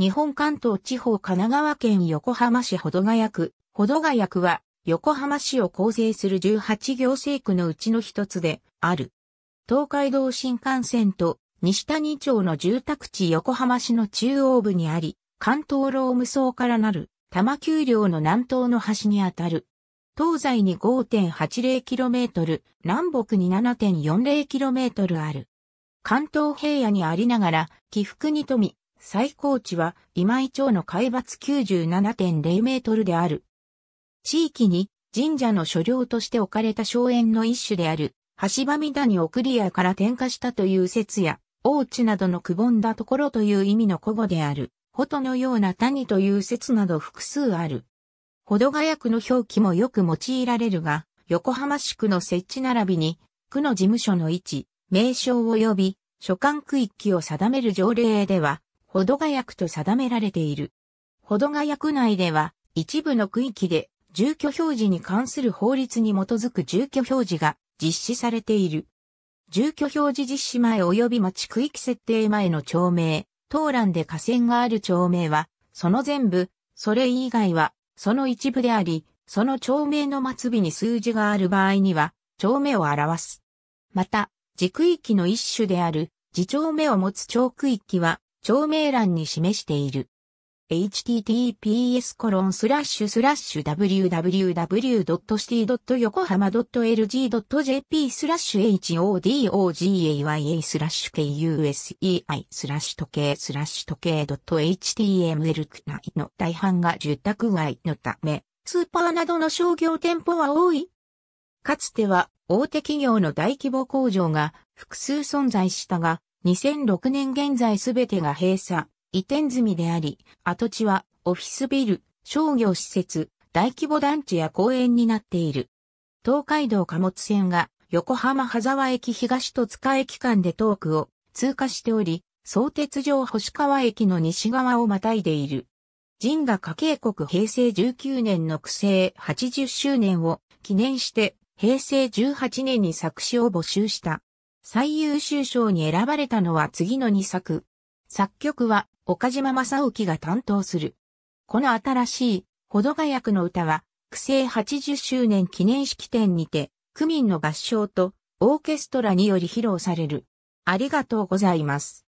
日本関東地方神奈川県横浜市保土ヶ谷区。保土ヶ谷区は横浜市を構成する18行政区のうちの一つである。東海道新幹線と西谷町の住宅地横浜市の中央部にあり、関東ローム層からなる多摩丘陵の南東の端にあたる。東西に 5.80km、南北に 7.40km ある。関東平野にありながら、起伏に富み、最高地は今井町の海抜97.0メートルである。地域に神社の所領として置かれた荘園の一種である、橋場三谷送り屋から転化したという説や、大地などのくぼんだところという意味の古語である、ほとのような谷という説など複数ある。ほどがや区の表記もよく用いられるが、横浜市区の設置並びに、区の事務所の位置、名称及び、所管区域を定める条例では、保土ヶ谷区と定められている。保土ヶ谷区内では、一部の区域で、住居表示に関する法律に基づく住居表示が実施されている。住居表示実施前及び町区域設定前の町名、当欄で河川がある町名は、その全部、それ以外は、その一部であり、その町名の末尾に数字がある場合には、町名を表す。また、自区域の一種である、自町名を持つ町区域は、町名欄に示している。https コロンスラッシュスラッシュ www.city.yokohama.lg.jp スラッシュ hodogaya スラッシュ kusei スラッシュ時計スラッシュ時計 .html 区内の大半が住宅街のため、スーパーなどの商業店舗は多い。かつては大手企業の大規模工場が複数存在したが、2006年現在すべてが閉鎖、移転済みであり、跡地はオフィスビル、商業施設、大規模団地や公園になっている。東海道貨物線が横浜羽沢駅東戸塚駅間で遠くを通過しており、相鉄上星川駅の西側をまたいでいる。神河家計国平成19年の区政80周年を記念して平成18年に作詞を募集した。最優秀賞に選ばれたのは次の2作。作曲は岡島正幸が担当する。この新しい、ほどが役の歌は、区政80周年記念式典にて、区民の合唱とオーケストラにより披露される。ありがとうございます。